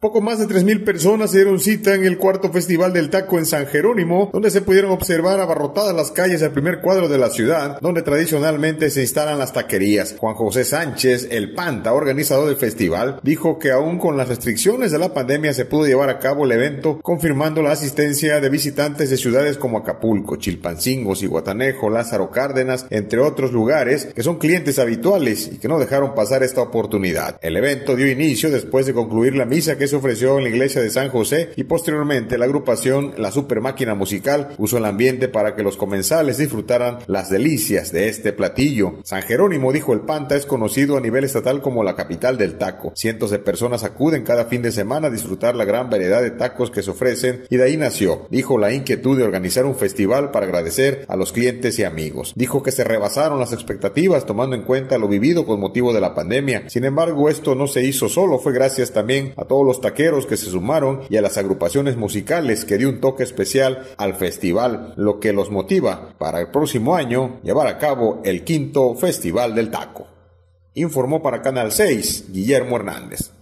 Poco más de 3.000 personas se dieron cita en el cuarto Festival del Taco en San Jerónimo, donde se pudieron observar abarrotadas las calles del primer cuadro de la ciudad, donde tradicionalmente se instalan las taquerías. Juan José Sánchez, el Panta, organizador del festival, dijo que aún con las restricciones de la pandemia se pudo llevar a cabo el evento, confirmando la asistencia de visitantes de ciudades como Acapulco, Chilpancingo, Iguatanejo Lázaro Cárdenas, entre otros lugares, que son clientes habituales y que no dejaron pasar esta oportunidad. El evento dio inicio después de concluir la misa que se ofreció en la iglesia de San José y posteriormente la agrupación La Super Máquina Musical usó el ambiente para que los comensales disfrutaran las delicias de este platillo. San Jerónimo, dijo el Panta, es conocido a nivel estatal como la capital del taco. Cientos de personas acuden cada fin de semana a disfrutar la gran variedad de tacos que se ofrecen y de ahí nació, dijo la inquietud de organizar un festival para agradecer a los clientes y amigos. Dijo que se rebasaron las expectativas tomando en cuenta lo vivido con motivo de la pandemia. Sin embargo, esto no se hizo solo, fue gracias también a todos los taqueros que se sumaron y a las agrupaciones musicales que dio un toque especial al festival, lo que los motiva para el próximo año llevar a cabo el quinto Festival del Taco. Informó para Canal 6 Guillermo Hernández.